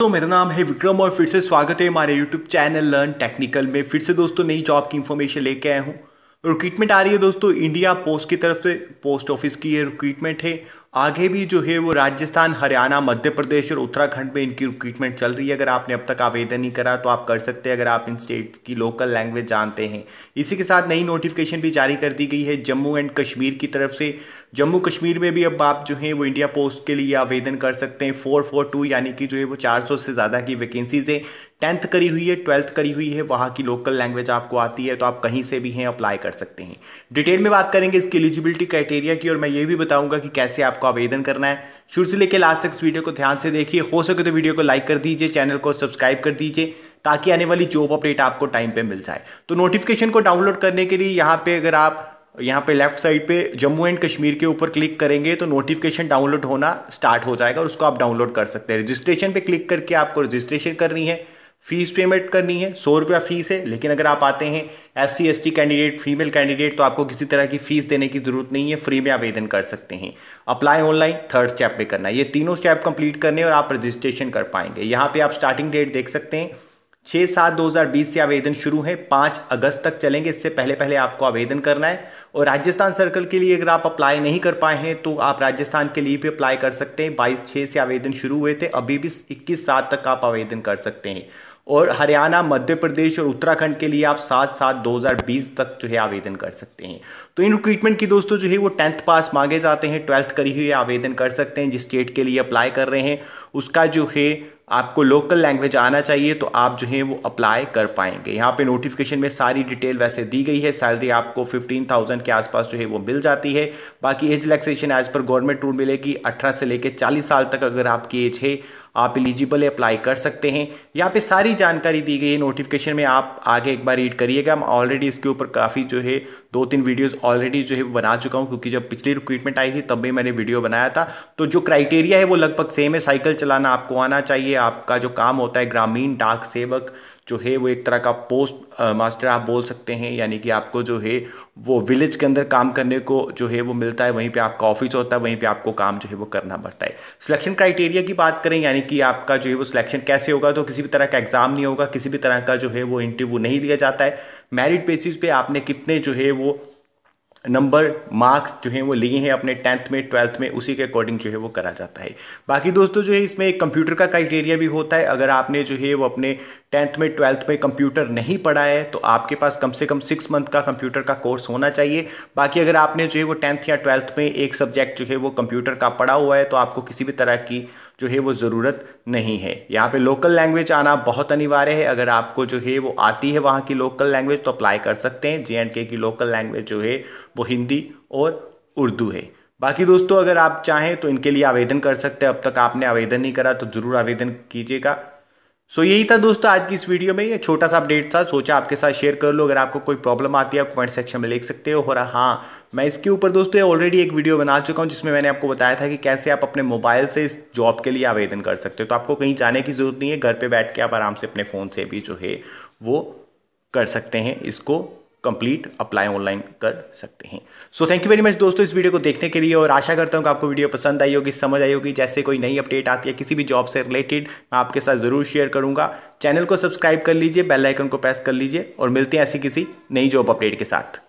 तो मेरा नाम है विक्रम और फिर से स्वागत है हमारे YouTube चैनल लर्न टेक्निकल में फिर से दोस्तों नई जॉब की इन्फॉर्मेशन लेके आया हूँ रिक्रूटमेंट आ रही है दोस्तों इंडिया पोस्ट की तरफ से पोस्ट ऑफिस की ये रिक्रूटमेंट है आगे भी जो है वो राजस्थान हरियाणा मध्य प्रदेश और उत्तराखंड में इनकी रिक्रूटमेंट चल रही है अगर आपने अब तक आवेदन नहीं करा तो आप कर सकते हैं अगर आप इन स्टेट्स की लोकल लैंग्वेज जानते हैं इसी के साथ नई नोटिफिकेशन भी जारी कर दी गई है जम्मू एंड कश्मीर की तरफ से जम्मू कश्मीर में भी अब आप जो है वो इंडिया पोस्ट के लिए आवेदन कर सकते हैं फोर फोर टू यानी कि जो है वो चार सौ से ज़्यादा की वैकेंसीज है टेंथ करी हुई है ट्वेल्थ करी हुई है वहाँ की लोकल लैंग्वेज आपको आती है तो आप कहीं से भी हैं अप्लाई कर सकते हैं डिटेल में बात करेंगे इसकी एलिजिबिलिटी क्राइटेरिया की और मैं ये भी बताऊंगा कि कैसे आपको आवेदन करना है शुरू से लेकर लास्ट तक इस वीडियो को ध्यान से देखिए हो सके तो वीडियो को लाइक कर दीजिए चैनल को सब्सक्राइब कर दीजिए ताकि आने वाली जॉब अपडेट आपको टाइम पर मिल जाए तो नोटिफिकेशन को डाउनलोड करने के लिए यहाँ पे अगर आप यहाँ पे लेफ्ट साइड पे जम्मू एंड कश्मीर के ऊपर क्लिक करेंगे तो नोटिफिकेशन डाउनलोड होना स्टार्ट हो जाएगा और उसको आप डाउनलोड कर सकते हैं रजिस्ट्रेशन पे क्लिक करके आपको रजिस्ट्रेशन करनी है फीस पेमेंट करनी है सौ रुपया फीस है लेकिन अगर आप आते हैं S C S T candidate female candidate तो आपको किसी तरह की फीस देने की जरूरत नहीं है फ्री में आवेदन कर सकते हैं अप्लाई ऑनलाइन थर्ड स्टेप पे करना है ये तीनों स्टेप कंप्लीट करने और आप रजिस्ट्रेशन कर पाएंगे यहाँ पे आप स्टार्टिंग डेट देख सकते हैं छः सात दो हज़ार बीस से आवेदन शुरू है पाँच अगस्त तक चलेंगे इससे पहले पहले आपको आवेदन करना है और राजस्थान सर्कल के लिए अगर आप अप्लाई नहीं कर पाए हैं तो आप राजस्थान के लिए भी अप्लाई कर सकते हैं बाईस छः से आवेदन शुरू हुए थे अभी भी इक्कीस सात तक आप आवेदन कर सकते हैं और हरियाणा मध्य प्रदेश और उत्तराखंड के लिए आप सात सात 2020 तक जो है आवेदन कर सकते हैं तो इन रिक्रूटमेंट की दोस्तों जो है वो टेंथ पास मांगे जाते हैं ट्वेल्थ करी हुई आवेदन कर सकते हैं जिस स्टेट के लिए अप्लाई कर रहे हैं उसका जो है आपको लोकल लैंग्वेज आना चाहिए तो आप जो है वो अप्लाई कर पाएंगे यहाँ पे नोटिफिकेशन में सारी डिटेल वैसे दी गई है सैलरी आपको 15,000 के आसपास जो है वो मिल जाती है बाकी एज रिलैक्सेशन एज पर गवर्नमेंट रूल मिलेगी 18 से लेकर 40 साल तक अगर आपकी एज है आप एलिजिबल अप्लाई कर सकते हैं यहाँ पे सारी जानकारी दी गई है नोटिफिकेशन में आप आगे एक बार रीड करिएगा मैं ऑलरेडी इसके ऊपर काफ़ी जो है दो तीन वीडियोस ऑलरेडी जो है बना चुका हूँ क्योंकि जब पिछली रिक्रूटमेंट आई थी तब भी मैंने वीडियो बनाया था तो जो क्राइटेरिया है वो लगभग सेम है साइकिल चलाना आपको आना चाहिए आपका जो काम होता है ग्रामीण डाक सेवक जो है वो एक तरह का पोस्ट मास्टर आप बोल सकते हैं यानी कि आपको जो है वो विलेज के अंदर काम करने को जो है वो मिलता है वहीं पे आपका ऑफिस होता है वहीं पे आपको काम जो है वो करना पड़ता है सिलेक्शन क्राइटेरिया की बात करें यानी कि आपका जो है वो सिलेक्शन कैसे होगा तो किसी भी तरह का एग्जाम नहीं होगा किसी भी तरह का जो है वो इंटरव्यू नहीं दिया जाता है मेरिट बेसिस पे आपने कितने जो है वो नंबर मार्क्स जो है वो लिए हैं अपने टेंथ में ट्वेल्थ में उसी के अकॉर्डिंग जो है वो करा जाता है बाकी दोस्तों जो है इसमें एक कंप्यूटर का क्राइटेरिया भी होता है अगर आपने जो है वो अपने टेंथ में ट्वेल्थ में कंप्यूटर नहीं पढ़ा है तो आपके पास कम से कम सिक्स मंथ का कंप्यूटर का कोर्स होना चाहिए बाकी अगर आपने जो है वो टेंथ या ट्वेल्थ में एक सब्जेक्ट जो है वो कंप्यूटर का पढ़ा हुआ है तो आपको किसी भी तरह की जो है वो ज़रूरत नहीं है यहाँ पे लोकल लैंग्वेज आना बहुत अनिवार्य है अगर आपको जो है वो आती है वहाँ की लोकल लैंग्वेज तो अप्लाई कर सकते हैं जे एंड के की लोकल लैंग्वेज जो है वो हिंदी और उर्दू है बाकी दोस्तों अगर आप चाहें तो इनके लिए आवेदन कर सकते हैं अब तक आपने आवेदन नहीं करा तो ज़रूर आवेदन कीजिएगा सो so, यही था दोस्तों आज की इस वीडियो में ये छोटा सा अपडेट था सोचा आपके साथ शेयर कर लो अगर आपको कोई प्रॉब्लम आती है आप कमेंट सेक्शन में लिख सकते हो और हाँ मैं इसके ऊपर दोस्तों ऑलरेडी एक वीडियो बना चुका हूँ जिसमें मैंने आपको बताया था कि कैसे आप अपने मोबाइल से इस जॉब के लिए आवेदन कर सकते हो तो आपको कहीं जाने की ज़रूरत नहीं है घर पर बैठ के आप आराम से अपने फ़ोन से भी जो है वो कर सकते हैं इसको कंप्लीट अप्लाई ऑनलाइन कर सकते हैं so thank you very much दोस्तों इस वीडियो को देखने के लिए और आशा करता हूँ कि आपको वीडियो पसंद आई होगी समझ आई होगी जैसे कोई नई अपडेट आती है किसी भी जॉब से रिलेटेड मैं आपके साथ ज़रूर शेयर करूँगा चैनल को सब्सक्राइब कर लीजिए बेल आइकन को प्रेस कर लीजिए और मिलते हैं ऐसी किसी नई जॉब अपडेट के साथ